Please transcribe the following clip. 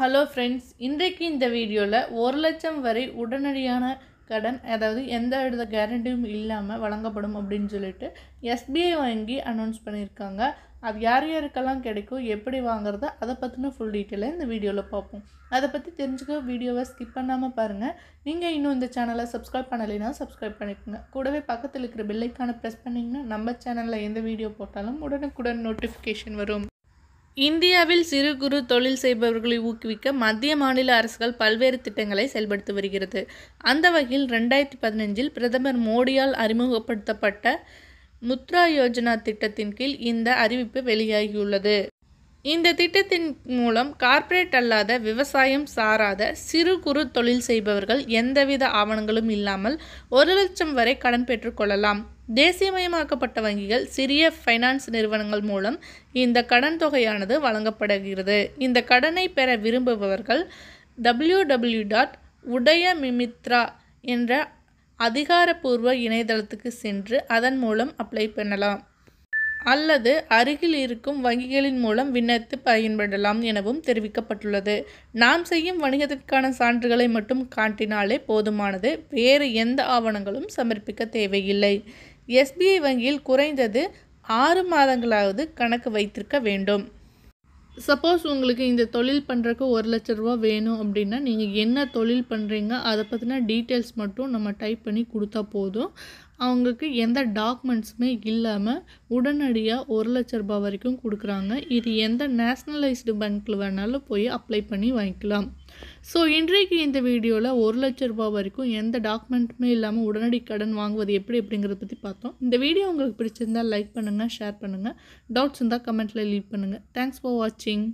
hello friends இன்றைக்கு இந்த வீடியோவில் ஒரு லட்சம் வரை உடனடியான கடன் அதாவது எந்த வித கேரண்டியும் இல்லாமல் வழங்கப்படும் அப்படின்னு சொல்லிட்டு எஸ்பிஐ வங்கி அனௌன்ஸ் பண்ணியிருக்காங்க அது யார் யாருக்கெல்லாம் கிடைக்கும் எப்படி வாங்குறது அதை பற்றின ஃபுல் டீட்டெயிலாக இந்த வீடியோவில் பார்ப்போம் அதை பற்றி தெரிஞ்சுக்க வீடியோவை ஸ்கிப் பண்ணாமல் பாருங்கள் நீங்கள் இன்னும் இந்த சேனலை சப்ஸ்கிரைப் பண்ணலைன்னா சப்ஸ்கிரைப் பண்ணிக்கோங்க கூடவே பக்கத்தில் இருக்கிற பில்லைக்கான ப்ரெஸ் பண்ணிங்கன்னா நம்ம சேனலில் எந்த வீடியோ போட்டாலும் உடனுக்குடன் நோட்டிஃபிகேஷன் வரும் இந்தியாவில் சிறு குறு தொழில் செய்பவர்களை ஊக்குவிக்க மத்திய மாநில அரசுகள் பல்வேறு திட்டங்களை செயல்படுத்தி வருகிறது அந்த வகையில் ரெண்டாயிரத்தி பதினஞ்சில் பிரதமர் மோடியால் அறிமுகப்படுத்தப்பட்ட முத்ரா யோஜனா திட்டத்தின் கீழ் இந்த அறிவிப்பு வெளியாகியுள்ளது இந்த திட்டத்தின் மூலம் கார்ப்பரேட் அல்லாத விவசாயம் சாராத சிறு குறு தொழில் செய்பவர்கள் எந்தவித ஆவணங்களும் இல்லாமல் ஒரு லட்சம் வரை கடன் பெற்றுக்கொள்ளலாம் தேசியமயமாக்கப்பட்ட வங்கிகள் சிறிய ஃபைனான்ஸ் நிறுவனங்கள் மூலம் இந்த கடன் தொகையானது வழங்கப்படுகிறது இந்த கடனை பெற விரும்புபவர்கள் டபிள்யூ டபிள்யூ டாட் உடயமிமித்ரா என்ற அதிகாரப்பூர்வ இணையதளத்துக்கு சென்று அதன் மூலம் அப்ளை பண்ணலாம் அல்லது அருகில் இருக்கும் வங்கிகளின் மூலம் விண்ணத்து பயன்படலாம் எனவும் தெரிவிக்கப்பட்டுள்ளது நாம் செய்யும் வணிகத்திற்கான சான்றுகளை மட்டும் காட்டினாலே போதுமானது வேறு எந்த ஆவணங்களும் சமர்ப்பிக்க தேவையில்லை எஸ்பிஐ வங்கியில் குறைந்தது ஆறு மாதங்களாவது கணக்கு வைத்திருக்க வேண்டும் சப்போஸ் உங்களுக்கு இந்த தொழில் பண்ணுறக்கு ஒரு லட்ச ரூபா வேணும் அப்படின்னா நீங்கள் என்ன தொழில் பண்ணுறீங்க அதை பற்றின டீட்டெயில்ஸ் மட்டும் நம்ம டைப் பண்ணி கொடுத்தா போதும் அவங்களுக்கு எந்த டாக்குமெண்ட்ஸுமே இல்லாமல் உடனடியாக ஒரு லட்ச ரூபா வரைக்கும் கொடுக்குறாங்க இது எந்த நேஷ்னலைஸ்டு பேங்க்கில் வேணாலும் போய் அப்ளை பண்ணி வாங்கிக்கலாம் ஸோ இன்றைக்கு இந்த வீடியோவில் ஒரு லட்ச ரூபா வரைக்கும் எந்த டாக்குமெண்ட்டுமே இல்லாமல் உடனடி கடன் வாங்குவது எப்படி அப்படிங்கிறத பற்றி பார்த்தோம் இந்த வீடியோ உங்களுக்கு பிடிச்சிருந்தால் லைக் பண்ணுங்கள் ஷேர் பண்ணுங்கள் டவுட்ஸ் இருந்தால் கமெண்ட்டில் லீவ் பண்ணுங்கள் தேங்க்ஸ் ஃபார் வாட்சிங்